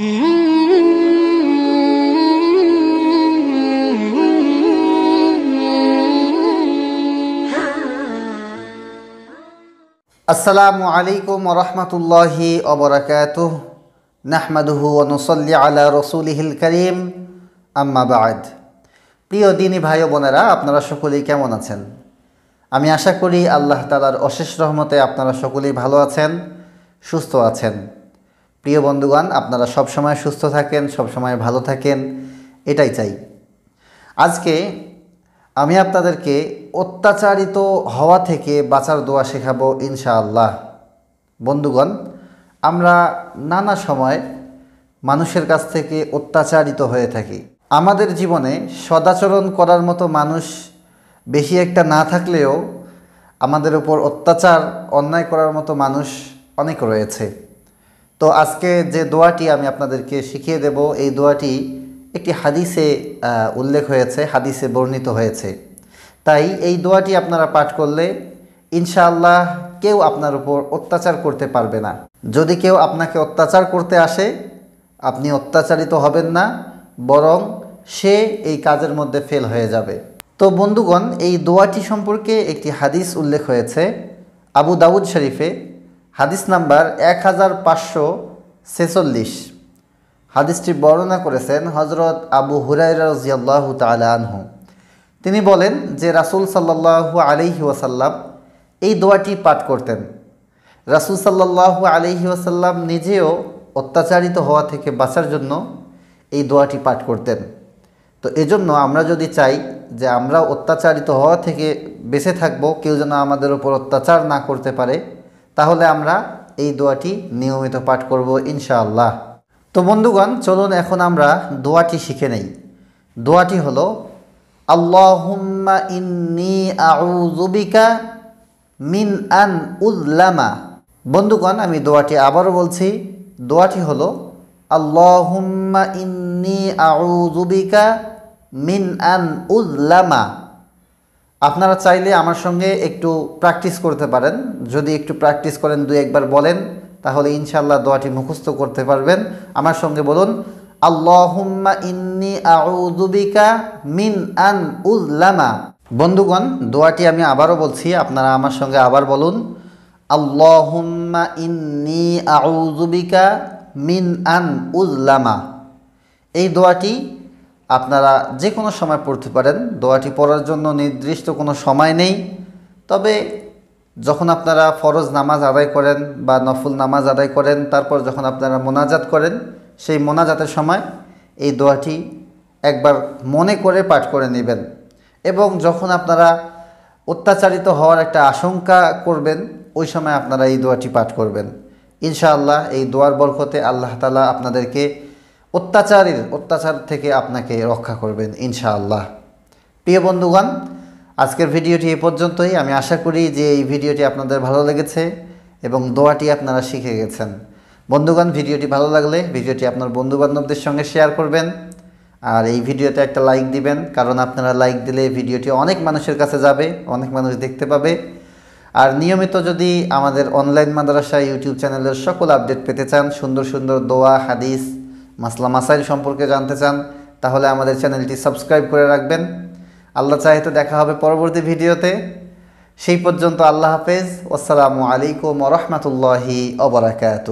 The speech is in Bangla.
আসসালামু আলাইকুম রহমতুল্লাহি অবরাকাত নাহমাদুহু অনুসল্লি আলা রসুলিহিল করিম আম্মাবাদ প্রিয় দিনী ভাই বোনেরা আপনারা সকলেই কেমন আছেন আমি আশা করি আল্লাহ তালার অশেষ রহমতে আপনারা সকলেই ভালো আছেন সুস্থ আছেন প্রিয় বন্ধুগণ আপনারা সব সময় সুস্থ থাকেন সব সময় ভালো থাকেন এটাই চাই আজকে আমি আপনাদেরকে অত্যাচারিত হওয়া থেকে বাঁচার দোয়া শেখাবো ইনশাআল্লাহ বন্ধুগণ আমরা নানা সময় মানুষের কাছ থেকে অত্যাচারিত হয়ে থাকি আমাদের জীবনে সদাচরণ করার মতো মানুষ বেশি একটা না থাকলেও আমাদের উপর অত্যাচার অন্যায় করার মতো মানুষ অনেক রয়েছে তো আজকে যে দোয়াটি আমি আপনাদেরকে শিখিয়ে দেব এই দোয়াটি একটি হাদিসে উল্লেখ হয়েছে হাদিসে বর্ণিত হয়েছে তাই এই দোয়াটি আপনারা পাঠ করলে ইনশাআল্লাহ কেউ আপনার উপর অত্যাচার করতে পারবে না যদি কেউ আপনাকে অত্যাচার করতে আসে আপনি অত্যাচারিত হবেন না বরং সে এই কাজের মধ্যে ফেল হয়ে যাবে তো বন্ধুগণ এই দোয়াটি সম্পর্কে একটি হাদিস উল্লেখ হয়েছে আবু দাউদ শরীফে হাদিস নাম্বার এক হাজার পাঁচশো ছেচল্লিশ হাদিসটি বর্ণনা করেছেন হজরত আবু হুরাইরাজিয়াল্লাহ তালাহু তিনি বলেন যে রাসুল সাল্লাহ আলিহি ওয়াসাল্লাম এই দোয়াটি পাঠ করতেন রাসুল সাল্লাহু আলিহি ওয়াসাল্লাম নিজেও অত্যাচারিত হওয়া থেকে বাঁচার জন্য এই দোয়াটি পাঠ করতেন তো এজন্য আমরা যদি চাই যে আমরা অত্যাচারিত হওয়া থেকে বেঁচে থাকবো কেউ যেন আমাদের ওপর অত্যাচার না করতে পারে তাহলে আমরা এই দোয়াটি নিয়মিত পাঠ করব ইনশাআল্লাহ তো বন্ধুগণ চলুন এখন আমরা দোয়াটি শিখে নেই দোয়াটি হলো আল্লাহুম্মা ইন্নি আউজুবিকা মিন আন উল্লামা বন্ধুগণ আমি দোয়াটি আবারও বলছি দোয়াটি হলো আল্লাহুম্মা ইন্নি আউজুবিকা মিন আন উল্লামা আপনারা চাইলে আমার সঙ্গে একটু প্র্যাকটিস করতে পারেন যদি একটু প্র্যাকটিস করেন দুই একবার বলেন তাহলে ইনশাল্লাহ দোয়াটি মুখস্থ করতে পারবেন আমার সঙ্গে বলুন আল্লাহুম্মা ইন্নি আউযুবিকা মিন আন উযলামা বন্ধুগণ দোয়াটি আমি আবারও বলছি আপনারা আমার সঙ্গে আবার বলুন আল্লাহুম্মা ইন্নি আউযুবিকা মিন আন উযলামা এই দোয়াটি আপনারা যে কোনো সময় পড়তে পারেন দোয়াটি পড়ার জন্য নির্দিষ্ট কোনো সময় নেই তবে যখন আপনারা ফরজ নামাজ আদায় করেন বা নফুল নামাজ আদায় করেন তারপর যখন আপনারা মোনাজাত করেন সেই মোনাজাতের সময় এই দোয়াটি একবার মনে করে পাঠ করে নেবেন এবং যখন আপনারা অত্যাচারিত হওয়ার একটা আশঙ্কা করবেন ওই সময় আপনারা এই দোয়াটি পাঠ করবেন ইনশাআল্লাহ এই দোয়ার বরকতে আল্লাহ তালা আপনাদেরকে অত্যাচারীর অত্যাচার থেকে আপনাকে রক্ষা করবেন ইনশাআল্লাহ প্রিয় বন্ধুগণ আজকের ভিডিওটি এ পর্যন্তই আমি আশা করি যে এই ভিডিওটি আপনাদের ভালো লেগেছে এবং দোয়াটি আপনারা শিখে গেছেন বন্ধুগণ ভিডিওটি ভালো লাগলে ভিডিওটি আপনার বন্ধুবান্ধবদের সঙ্গে শেয়ার করবেন আর এই ভিডিওতে একটা লাইক দিবেন কারণ আপনারা লাইক দিলে ভিডিওটি অনেক মানুষের কাছে যাবে অনেক মানুষ দেখতে পাবে আর নিয়মিত যদি আমাদের অনলাইন মাদ্রাসা ইউটিউব চ্যানেলের সকল আপডেট পেতে চান সুন্দর সুন্দর দোয়া হাদিস মাসলা মাসাইল সম্পর্কে জানতে চান তাহলে আমাদের চ্যানেলটি সাবস্ক্রাইব করে রাখবেন আল্লাহ চাহে তো দেখা হবে পরবর্তী ভিডিওতে সেই পর্যন্ত আল্লাহ হাফেজ আসসালামু আলাইকুম রহমতুল্লাহি অবরাকাত